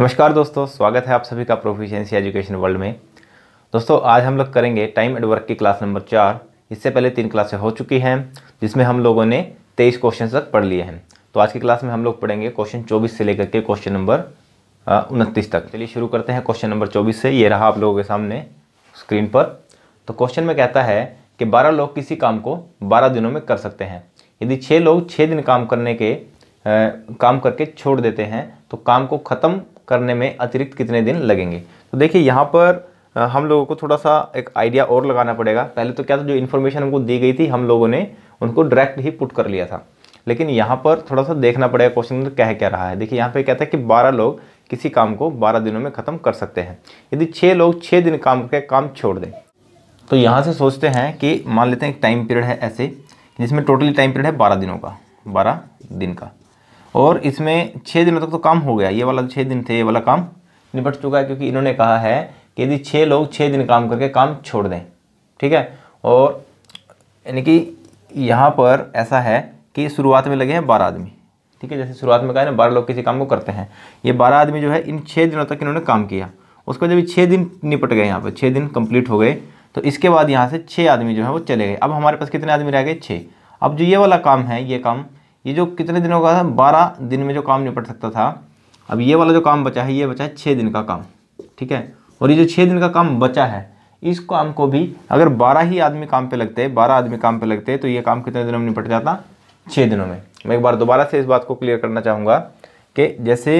नमस्कार दोस्तों स्वागत है आप सभी का प्रोफिशिएंसी एजुकेशन वर्ल्ड में दोस्तों आज हम लोग करेंगे टाइम एंड वर्क की क्लास नंबर चार इससे पहले तीन क्लासें हो चुकी हैं जिसमें हम लोगों ने तेईस क्वेश्चन तक पढ़ लिए हैं तो आज की क्लास में हम लोग पढ़ेंगे क्वेश्चन चौबीस से लेकर के क्वेश्चन नंबर उनतीस तक चलिए शुरू करते हैं क्वेश्चन नंबर चौबीस से ये रहा आप लोगों के सामने स्क्रीन पर तो क्वेश्चन में कहता है कि बारह लोग किसी काम को बारह दिनों में कर सकते हैं यदि छः लोग छः दिन काम करने के आ, काम करके छोड़ देते हैं तो काम को ख़त्म करने में अतिरिक्त कितने दिन लगेंगे तो देखिए यहाँ पर हम लोगों को थोड़ा सा एक आइडिया और लगाना पड़ेगा पहले तो क्या था जो इन्फॉर्मेशन हमको दी गई थी हम लोगों ने उनको डायरेक्ट ही पुट कर लिया था लेकिन यहाँ पर थोड़ा सा देखना पड़ेगा क्वेश्चन में तो क्या क्या रहा है देखिए यहाँ पर कहता है कि बारह लोग किसी काम को बारह दिनों में ख़त्म कर सकते हैं यदि छः लोग छः दिन काम करके काम छोड़ दें तो यहाँ से सोचते हैं कि मान लेते हैं एक टाइम पीरियड है ऐसे जिसमें टोटली टाइम पीरियड है बारह दिनों का बारह दिन का और इसमें छः दिनों तक तो काम हो गया ये वाला छः दिन थे ये वाला काम निपट चुका है क्योंकि इन्होंने कहा है कि यदि छः लोग छः दिन काम करके काम छोड़ दें ठीक है और यानी कि यहाँ पर ऐसा है कि शुरुआत में लगे हैं बारह आदमी ठीक है जैसे शुरुआत में कहा ना बारह लोग किसी काम को करते हैं ये बारह आदमी जो है इन छः दिनों तक इन्होंने काम किया उसके बाद जब छः दिन निपट गए यहाँ पर छः दिन कंप्लीट हो गए तो इसके बाद यहाँ से छः आदमी जो है वो चले गए अब हमारे पास कितने आदमी रह गए छः अब जो ये वाला काम है ये काम ये जो कितने दिनों का था बारह दिन में जो काम निपट सकता था अब ये वाला जो काम बचा है ये बचा है छः दिन का काम ठीक है और ये जो छः दिन का काम बचा है इस काम को भी अगर बारह ही आदमी काम पे लगते हैं बारह आदमी काम पे लगते हैं तो ये काम कितने दिनों में निपट जाता छः दिनों में मैं एक बार दोबारा से इस बात को क्लियर करना चाहूँगा कि जैसे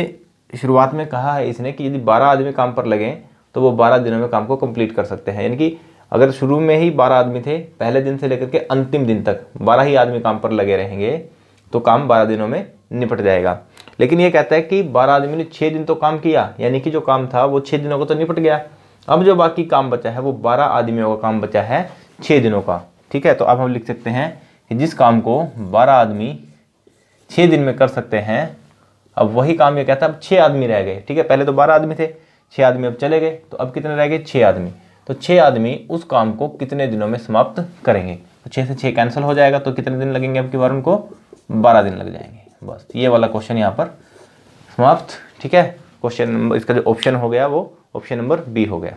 शुरुआत में कहा है इसने कि यदि बारह आदमी काम पर लगें तो वो बारह दिनों में काम को कम्प्लीट कर सकते हैं यानी कि अगर शुरू में ही बारह आदमी थे पहले दिन से लेकर के अंतिम दिन तक बारह ही आदमी काम पर लगे रहेंगे तो काम बारह दिनों में निपट जाएगा लेकिन ये कहता है कि बारह आदमी ने छः दिन तो काम किया यानी कि जो काम था वो छः दिनों का तो निपट गया अब जो बाकी काम बचा है वो बारह आदमियों का काम बचा है छः दिनों का ठीक है तो अब हम लिख सकते हैं कि जिस काम को बारह आदमी छः दिन में कर सकते हैं अब वही काम ये कहता है अब छः आदमी रह गए ठीक है पहले तो बारह आदमी थे छः आदमी अब चले गए तो अब कितने रह गए छः आदमी तो छः आदमी उस काम को कितने दिनों में समाप्त करेंगे तो छः से छः कैंसिल हो जाएगा तो कितने दिन लगेंगे आपकी बार उनको बारह दिन लग जाएंगे बस ये वाला क्वेश्चन यहाँ पर समाप्त ठीक है क्वेश्चन नंबर इसका जो ऑप्शन हो गया वो ऑप्शन नंबर बी हो गया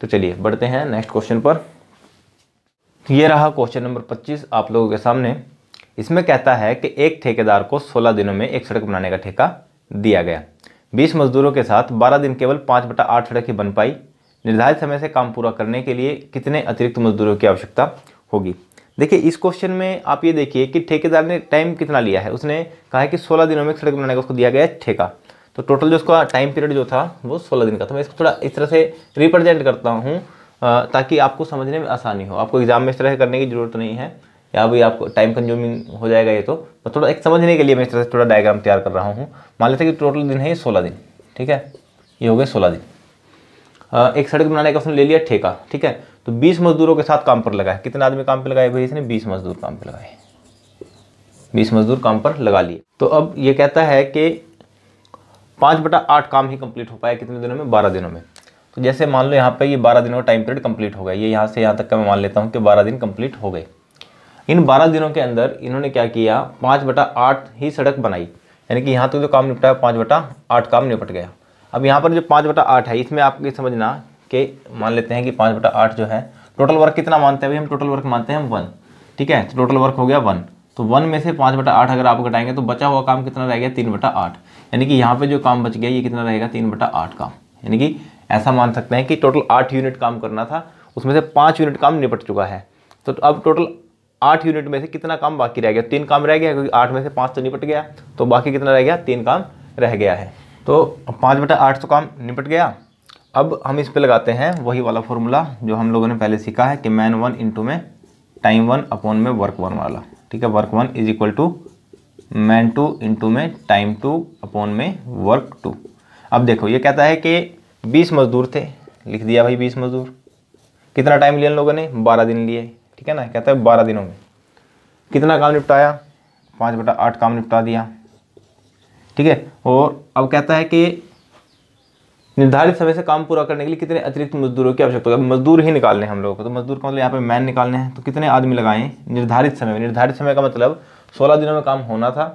तो चलिए बढ़ते हैं नेक्स्ट क्वेश्चन पर ये रहा क्वेश्चन नंबर 25 आप लोगों के सामने इसमें कहता है कि एक ठेकेदार को 16 दिनों में एक सड़क बनाने का ठेका दिया गया 20 मजदूरों के साथ 12 दिन केवल पाँच बटा आठ सड़क ही बन पाई निर्धारित समय से काम पूरा करने के लिए कितने अतिरिक्त मजदूरों की आवश्यकता होगी देखिए इस क्वेश्चन में आप ये देखिए कि ठेकेदार ने टाइम कितना लिया है उसने कहा है कि सोलह दिनों में सड़क बनाने का उसको दिया गया है ठेका तो टोटल जो उसका टाइम पीरियड जो था वो सोलह दिन का था तो मैं इसको थोड़ा इस तरह से रिप्रेजेंट करता हूँ ताकि आपको समझने में आसानी हो आपको एग्जाम में इस तरह से करने की जरूरत नहीं है या अभी आपको टाइम कंज्यूमिंग हो जाएगा ये तो मैं तो थोड़ा एक समझने के लिए मैं इस तरह से थोड़ा डायग्राम तैयार कर रहा हूँ मान लेते कि टोटल दिन है ये सोलह दिन ठीक है ये हो गए सोलह दिन एक सड़क बनाने का उसने ले लिया ठेका ठीक है तो 20 मजदूरों के साथ काम पर लगाए कितने आदमी काम पर लगाए भाई इसने 20 मजदूर काम पर लगाए 20 मजदूर काम पर लगा लिए तो अब ये कहता है कि पाँच बटा आठ काम ही कंप्लीट हो पाया कितने दिनों में बारह दिनों में तो जैसे मान लो यहाँ पर ये बारह दिनों का टाइम पीरियड कंप्लीट हो गया ये यहाँ से यहाँ तक का मैं मान लेता हूँ कि बारह दिन कंप्लीट हो गए इन बारह दिनों के अंदर इन्होंने क्या किया पाँच बटा आठ ही सड़क बनाई यानी कि यहाँ तक तो जो काम निपटा पाँच बटा आठ काम निपट गया अब यहाँ पर जो पाँच बटा आठ है इसमें आपको समझना के मान लेते हैं कि पाँच बटा आठ जो है टोटल वर्क कितना मानते हैं भाई हम टोटल वर्क मानते हैं वन ठीक है टोटल तो वर्क हो गया वन तो वन में से पाँच बटा आठ अगर आप घटाएंगे तो बचा हुआ काम कितना रह गया तीन बटा आठ यानी कि यहाँ पे जो काम बच गया ये कितना रहेगा तीन बटा आठ काम यानी कि ऐसा मान सकते हैं कि टोटल आठ यूनिट काम करना था उसमें से पाँच यूनिट काम निपट चुका है तो अब टोटल आठ यूनिट में से कितना काम बाकी रह गया तीन काम रह गया क्योंकि आठ में से पाँच तो निपट गया तो बाकी कितना रह गया तीन काम रह गया है तो पाँच बटा आठ तो काम निपट गया अब हम इस पे लगाते हैं वही वाला फॉर्मूला जो हम लोगों ने पहले सीखा है कि मैन वन इंटू में टाइम वन अपॉन में वर्क वन वाला ठीक है work one is equal to man two into में टाइम टू अपॉन में वर्क टू अब देखो ये कहता है कि बीस मजदूर थे लिख दिया भाई बीस मजदूर कितना टाइम लिया इन लोगों ने बारह दिन लिए ठीक है ना कहता है बारह दिनों में कितना काम निपटाया पाँच बटा आठ काम निपटा दिया ठीक है और अब कहता है कि निर्धारित समय से काम पूरा करने के लिए कितने अतिरिक्त मजदूरों की आवश्यकता होगी मजदूर ही निकालने हम लोगों को तो मजदूर का मतलब यहाँ पे मैन निकालने हैं तो कितने आदमी लगाएं निर्धारित समय निर्धारित समय का मतलब सोलह दिनों में काम होना था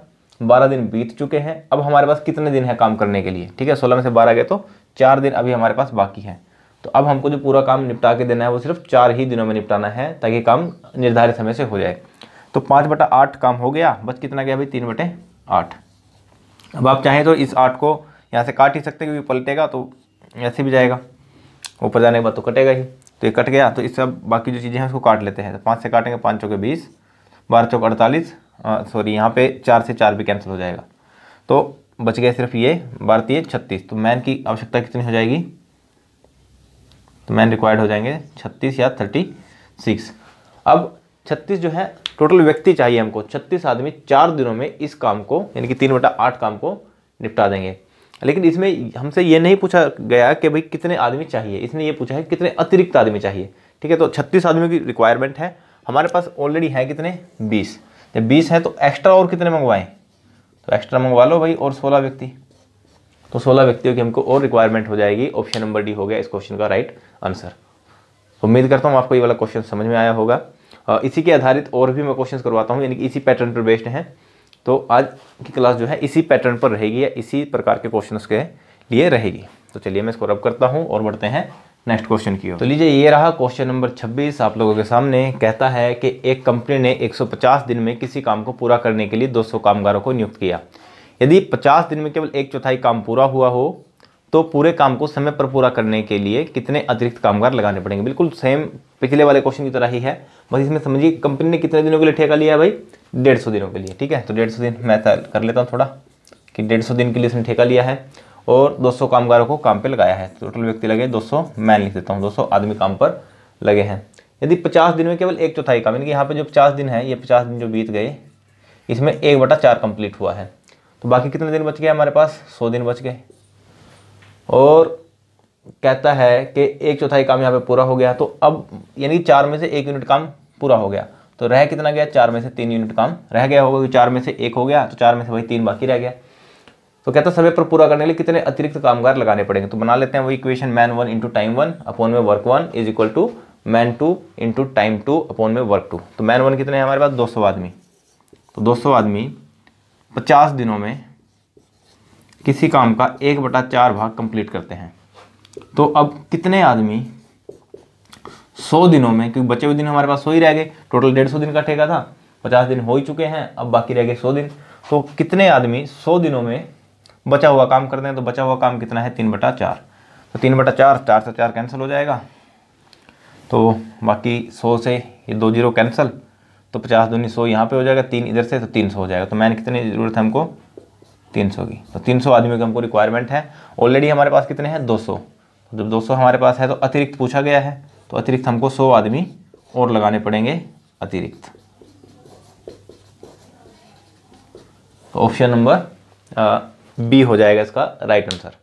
बारह दिन बीत चुके हैं अब हमारे पास कितने दिन है काम करने के लिए ठीक है सोलह में से बारह गए तो चार दिन अभी हमारे पास बाकी है तो अब हमको जो पूरा काम निपटा के देना है वो सिर्फ चार ही दिनों में निपटाना है ताकि काम निर्धारित समय से हो जाए तो पाँच बटा आठ काम हो गया बस कितना गया अभी तीन बटे आठ अब आप चाहें तो इस आठ को यहाँ से काट ही सकते क्योंकि पलटेगा तो ऐसे भी जाएगा ऊपर जाने के बाद तो कटेगा ही तो ये कट गया तो इससे अब बाकी जो चीज़ें हैं उसको काट लेते हैं तो पाँच से काटेंगे पाँच चौके बीस बारह चौक अड़तालीस सॉरी यहाँ पे चार से चार भी कैंसिल हो जाएगा तो बच गया सिर्फ ये भारतीय छत्तीस तो मैन की आवश्यकता कितनी हो जाएगी तो मैन रिक्वायर्ड हो जाएंगे छत्तीस या थर्टी सिक्स अब छत्तीस जो है टोटल व्यक्ति चाहिए हमको छत्तीस आदमी चार दिनों में इस काम को यानी कि तीन बटा आठ काम को निपटा देंगे लेकिन इसमें हमसे ये नहीं पूछा गया कि भाई कितने आदमी चाहिए इसने ये पूछा है कितने अतिरिक्त आदमी चाहिए ठीक है तो छत्तीस आदमी की रिक्वायरमेंट है हमारे पास ऑलरेडी है कितने बीस जब बीस है तो एक्स्ट्रा और कितने मंगवाएं तो एक्स्ट्रा मंगवा लो भाई और सोलह व्यक्ति तो सोलह व्यक्तियों की हमको और रिक्वायरमेंट हो जाएगी ऑप्शन नंबर डी हो गया इस क्वेश्चन का राइट आंसर उम्मीद करता हूँ आपको ये वाला क्वेश्चन समझ में आया होगा इसी के आधारित और भी मैं क्वेश्चन करवाता हूँ यानी कि इसी पैटर्न पर बेस्ड हैं तो आज की क्लास जो है इसी पैटर्न पर रहेगी या इसी प्रकार के क्वेश्चन के लिए रहेगी तो चलिए मैं इसको रब करता हूँ और बढ़ते हैं नेक्स्ट क्वेश्चन की ओर तो लीजिए ये रहा क्वेश्चन नंबर 26 आप लोगों के सामने कहता है कि एक कंपनी ने 150 दिन में किसी काम को पूरा करने के लिए 200 कामगारों को नियुक्त किया यदि 50 दिन में केवल एक चौथाई काम पूरा हुआ हो तो पूरे काम को समय पर पूरा करने के लिए कितने अतिरिक्त कामगार लगाने पड़ेंगे बिल्कुल सेम पिछले वाले क्वेश्चन की तरह ही है बस इसमें समझिए कंपनी ने कितने दिनों के लिए ठेका लिया है भाई डेढ़ सौ दिनों के लिए ठीक है तो डेढ़ सौ दिन मैं कर लेता हूँ थोड़ा कि डेढ़ सौ दिन के लिए इसने ठेका लिया है और दो सौ कामगारों को काम पर लगाया है टोटल तो व्यक्ति लगे दो सौ मैं लिख देता हूँ सौ आदमी काम पर लगे हैं यदि पचास दिन में केवल एक चौथाई काम यानी कि यहाँ पर जो पचास दिन है ये पचास दिन जो बीत गए इसमें एक बटा चार कम्प्लीट हुआ है तो बाकी कितने दिन बच गए हमारे पास सौ दिन बच गए और कहता है कि एक चौथाई काम यहाँ पर पूरा हो गया तो अब यानी कि चार में से एक यूनिट काम पूरा हो गया तो रह कितना गया चार में से तीन यूनिट काम रह गया होगा क्योंकि चार में से एक हो गया तो चार में से वही तीन बाकी रह गया तो कहता है समय पर पूरा करने के लिए कितने अतिरिक्त कामगार लगाने पड़ेंगे तो बना लेते हैं वो equation man one into time one upon में work one is equal to man two into time two upon में वर्क टू तो मैन वन कितने हैं हमारे पास 200 आदमी तो 200 आदमी 50 दिनों में किसी काम का एक बटा चार भाग कंप्लीट करते हैं तो अब कितने आदमी सौ दिनों में क्योंकि बचे हुए दिन हमारे पास सौ ही रह गए टोटल डेढ़ सौ दिन का ठेका था पचास दिन हो ही चुके हैं अब बाकी रह गए सौ दिन तो कितने आदमी सौ दिनों में बचा हुआ काम करते हैं तो बचा हुआ काम कितना है तीन बटा चार तो तीन बटा चार चार से चार कैंसिल हो जाएगा तो बाकी सौ से ये दो जीरो कैंसिल तो पचास दूनी सौ यहाँ पर हो जाएगा तीन इधर से तो तीन सौ हो जाएगा तो मैंने कितनी ज़रूरत है हमको तीन सौ की तो तीन सौ आदमी की हमको रिक्वायरमेंट है ऑलरेडी हमारे पास कितने हैं दो सौ जब दो सौ हमारे पास है तो अतिरिक्त पूछा गया है तो अतिरिक्त हमको सौ आदमी और लगाने पड़ेंगे अतिरिक्त तो ऑप्शन नंबर बी हो जाएगा इसका राइट आंसर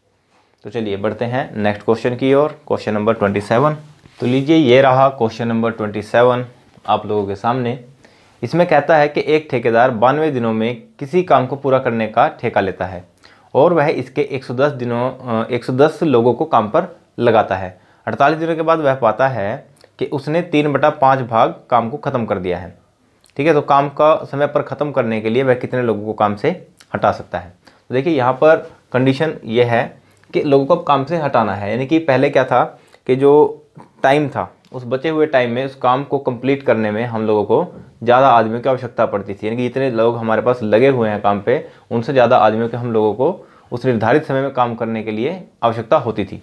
तो चलिए बढ़ते हैं नेक्स्ट क्वेश्चन की ओर क्वेश्चन नंबर ट्वेंटी सेवन तो लीजिए ये रहा क्वेश्चन नंबर ट्वेंटी सेवन आप लोगों के सामने इसमें कहता है कि एक ठेकेदार बानवे दिनों में किसी काम को पूरा करने का ठेका लेता है और वह इसके 110 दिनों 110 लोगों को काम पर लगाता है अड़तालीस दिनों के बाद वह पाता है कि उसने तीन बटा पाँच भाग काम को ख़त्म कर दिया है ठीक है तो काम का समय पर ख़त्म करने के लिए वह कितने लोगों को काम से हटा सकता है तो देखिए यहाँ पर कंडीशन ये है कि लोगों को काम से हटाना है यानी कि पहले क्या था कि जो टाइम था उस बचे हुए टाइम में उस काम को कंप्लीट करने में हम लोगों को ज़्यादा आदमियों की आवश्यकता पड़ती थी यानी कि जितने लोग हमारे पास लगे हुए हैं काम पे उनसे ज़्यादा आदमियों के हम लोगों को उस निर्धारित समय में काम करने के लिए आवश्यकता होती थी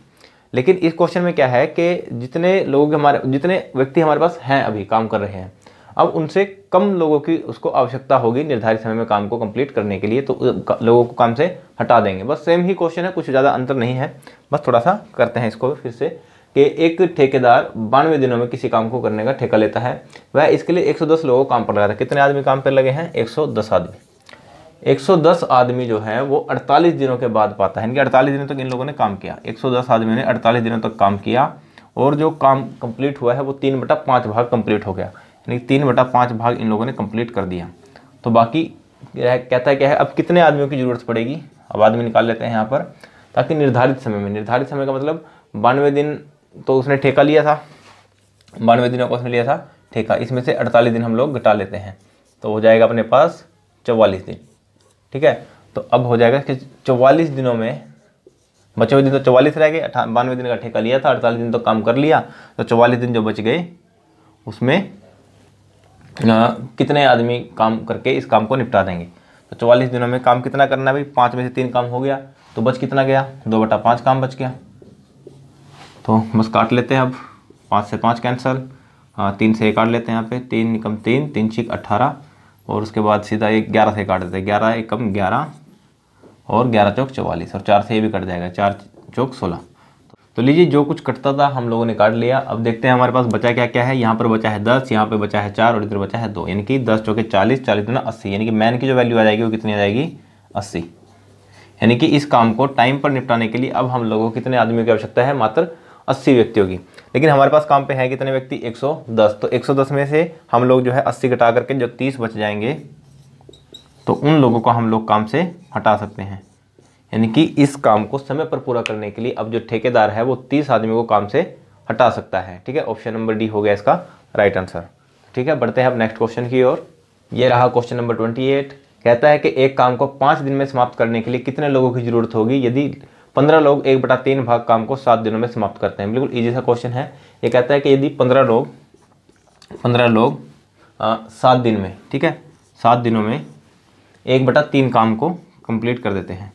लेकिन इस क्वेश्चन में क्या है कि जितने लोग हमारे जितने व्यक्ति हमारे पास हैं अभी काम कर रहे हैं अब उनसे कम लोगों की उसको आवश्यकता होगी निर्धारित समय में काम को कंप्लीट करने के लिए तो लोगों को काम से हटा देंगे बस सेम ही क्वेश्चन है कुछ ज़्यादा अंतर नहीं है बस थोड़ा सा करते हैं इसको फिर से कि एक ठेकेदार बानवे दिनों में किसी काम को करने का ठेका लेता है वह इसके लिए 110 लोगों को काम पर लगा था कितने आदमी काम पर लगे हैं 110 आदमी 110 आदमी जो है वो 48 दिनों के बाद पाता है इनके 48 दिनों तक इन लोगों ने काम किया 110 आदमी ने 48 दिनों तक काम किया और जो काम कंप्लीट हुआ है वो तीन बटा पाँच भाग कंप्लीट हो गया यानी तीन बटा पाँच भाग इन लोगों ने कंप्लीट कर दिया तो बाकी कहता है क्या है अब कितने आदमियों की ज़रूरत पड़ेगी अब आदमी निकाल लेते हैं यहाँ पर ताकि निर्धारित समय में निर्धारित समय का मतलब बानवे दिन तो उसने ठेका लिया था बानवे दिनों का उसने लिया था ठेका इसमें से अड़तालीस दिन हम लोग घटा लेते हैं तो हो जाएगा अपने पास चौवालीस दिन ठीक है तो अब हो जाएगा कि चौवालीस दिनों में बचे हुए दिन तो चौवालीस रह गए अठा बानवे दिन का ठेका लिया था अड़तालीस दिन तो काम कर लिया तो चौवालीस दिन जो बच गए उसमें आ, कितने आदमी काम करके इस काम को निपटा देंगे तो चौवालीस दिनों में काम कितना करना है भाई पाँच में से तीन काम हो गया तो बच कितना गया दो बटा पाँच काम बच गया तो बस काट लेते हैं अब पाँच से पाँच कैंसिल तीन से एक काट लेते हैं यहाँ पे तीन निकम तीन तीन छिक अट्ठारह और उसके बाद सीधा एक ग्यारह से काट देते हैं ग्यारह एक कम ग्यारह और ग्यारह चौक चवालीस और चार से ये भी कट जाएगा चार चौक सोलह तो लीजिए जो कुछ कटता था हम लोगों ने काट लिया अब देखते हैं हमारे पास बचा क्या क्या है यहाँ पर बचा है दस यहाँ पर बचा है चार और इधर बचा है दो यानी कि दस चौके चालीस चालीस दुना अस्सी यानी कि मैन की जो वैल्यू आ जाएगी वो कितनी आ जाएगी अस्सी यानी कि इस काम को टाइम पर निपटाने के लिए अब हम लोगों को कितने आदमियों की आवश्यकता है मात्र अस्सी व्यक्तियों की लेकिन हमारे पास काम पे है कितने व्यक्ति 110 तो 110 में से हम लोग जो है 80 घटा करके जो 30 बच जाएंगे तो उन लोगों को हम लोग काम से हटा सकते हैं यानी कि इस काम को समय पर पूरा करने के लिए अब जो ठेकेदार है वो 30 आदमी को काम से हटा सकता है ठीक है ऑप्शन नंबर डी हो गया इसका राइट आंसर ठीक है बढ़ते हैं अब नेक्स्ट क्वेश्चन की ओर ये रहा क्वेश्चन नंबर ट्वेंटी कहता है कि एक काम को पाँच दिन में समाप्त करने के लिए कितने लोगों की जरूरत होगी यदि पंद्रह लोग एक बटा तीन भाग काम को सात दिनों में समाप्त करते हैं बिल्कुल ईजी सा क्वेश्चन है ये कहता है कि यदि पंद्रह लोग पंद्रह लोग सात दिन में ठीक है सात दिनों में एक बटा तीन काम को कंप्लीट कर देते हैं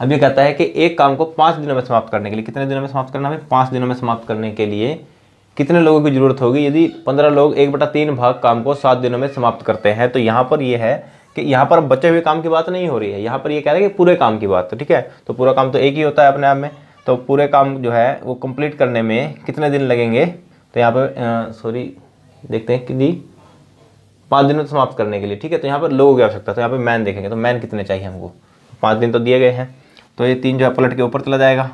अब ये कहता है कि एक काम को पाँच दिनों में समाप्त करने के लिए कितने दिनों में समाप्त करना है पाँच दिनों में समाप्त करने के लिए कितने लोगों की जरूरत होगी यदि पंद्रह लोग एक बटा तीन भाग काम को सात दिनों में समाप्त करते हैं तो यहाँ पर यह है कि यहाँ पर बचे हुए काम की बात नहीं हो रही है यहाँ पर ये कह रहे हैं कि पूरे काम की बात ठीक है तो पूरा काम तो एक ही होता है अपने आप में तो पूरे काम जो है वो कंप्लीट करने में कितने दिन लगेंगे तो यहाँ पर सॉरी देखते हैं कि जी पाँच दिन में तो समाप्त करने के लिए ठीक है तो यहाँ पर लोगों की आवश्यकता तो यहाँ पर मैन देखेंगे तो मैन कितने चाहिए हमको पाँच दिन तो दिए गए हैं तो ये तीन जो है पलट के ऊपर चला जाएगा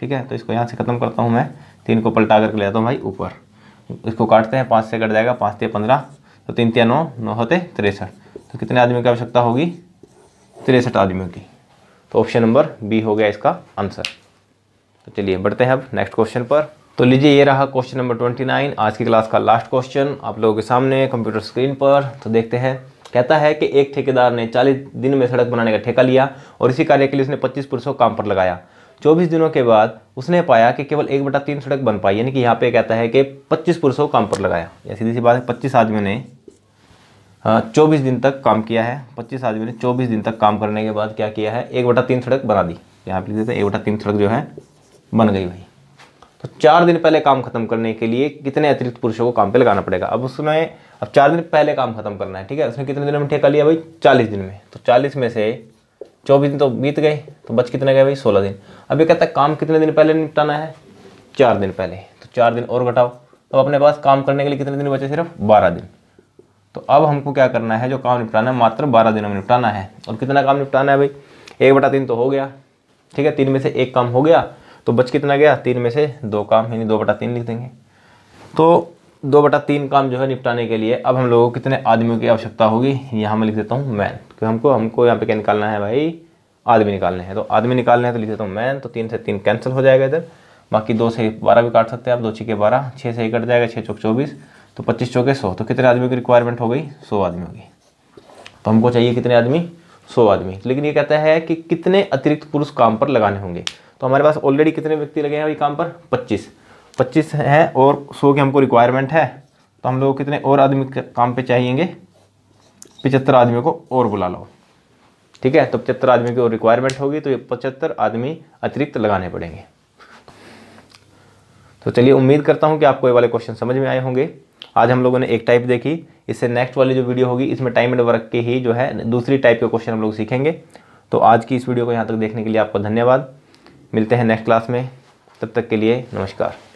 ठीक है तो इसको यहाँ से ख़त्म करता हूँ मैं तीन को पलटा करके ले जाता हूँ भाई ऊपर इसको काटते हैं पाँच से कट जाएगा पाँच से पंद्रह तो तीन तीन नौ नौ होते तिरसठ तो कितने आदमी की आवश्यकता होगी तिरसठ आदमियों की तो ऑप्शन नंबर बी हो गया इसका आंसर तो चलिए बढ़ते हैं अब नेक्स्ट क्वेश्चन पर तो लीजिए ये रहा क्वेश्चन नंबर ट्वेंटी नाइन आज की क्लास का लास्ट क्वेश्चन आप लोगों के सामने कंप्यूटर स्क्रीन पर तो देखते हैं कहता है कि एक ठेकेदार ने 40 दिन में सड़क बनाने का ठेका लिया और इसी कार्य के लिए उसने 25 पुरुषों काम पर लगाया 24 दिनों के बाद उसने पाया कि केवल एक बटा तीन सड़क बन पाई यानी कि यहाँ पे कहता है कि 25 पुरुषों काम पर लगाया या सीधी सी बात है 25 आदमियों ने हाँ, चौबीस दिन तक काम किया है पच्चीस आदमी ने चौबीस दिन तक काम करने के बाद क्या किया है एक बटा तीन सड़क बना दी यहाँ पे देते हैं एक बटा तीन सड़क जो है बन गई भाई तो चार दिन पहले काम खत्म करने के लिए कितने अतिरिक्त पुरुषों को काम पे लगाना पड़ेगा अब उसने अब चार दिन पहले काम खत्म करना है ठीक है उसने कितने दिन में ठेका लिया भाई चालीस दिन में तो चालीस में से चौबीस दिन तो बीत गए तो बच कितने गए भाई सोलह दिन अब ये कहता है काम कितने दिन पहले निपटाना है चार दिन पहले तो चार दिन और घटाओ तो अपने पास काम करने के लिए कितने दिन बचे सिर्फ बारह दिन तो अब हमको क्या करना है जो काम निपटाना है मात्र बारह दिनों में निपटाना है और कितना काम निपटाना है भाई एक बटा तीन तो हो गया ठीक है तीन में से एक काम हो गया तो बच कितना गया तीन में से दो काम यानी दो बटा तीन लिख देंगे तो दो बटा तीन काम जो है निपटाने के लिए अब हम लोगों को कितने आदमियों की आवश्यकता होगी यहाँ मैं लिख देता हूँ मैन क्योंकि हमको हमको यहाँ पे क्या निकालना है भाई आदमी निकालने हैं तो आदमी निकालने हैं तो लिख देता हूँ मैन तो तीन से तीन कैंसिल हो जाएगा इधर बाकी दो से बारह भी काट सकते हैं आप दो छः के बारह छः से ही कट जाएगा छः चौक चौबीस तो पच्चीस चौके सौ तो कितने आदमी की रिक्वायरमेंट हो गई सौ आदमी हो गई तो हमको चाहिए कितने आदमी सौ आदमी लेकिन ये कहता है कि कितने अतिरिक्त पुरुष काम पर लगाने होंगे तो हमारे पास ऑलरेडी कितने व्यक्ति लगे हैं अभी काम पर पच्चीस पच्चीस हैं और सौ की हमको रिक्वायरमेंट है तो हम लोग कितने और आदमी काम पर चाहिएंगे पचहत्तर आदमियों को और बुला लो ठीक है तो पचहत्तर आदमी की और रिक्वायरमेंट होगी तो ये पचहत्तर आदमी अतिरिक्त लगाने पड़ेंगे तो चलिए उम्मीद करता हूँ कि आपको ये वाले क्वेश्चन समझ में आए होंगे आज हम लोगों ने एक टाइप देखी इससे नेक्स्ट वाली जो वीडियो होगी इसमें टाइम एंड वर्क के ही जो है दूसरी टाइप के क्वेश्चन हम लोग सीखेंगे तो आज की इस वीडियो को यहाँ तक देखने के लिए आपको धन्यवाद मिलते हैं नेक्स्ट क्लास में तब तक के लिए नमस्कार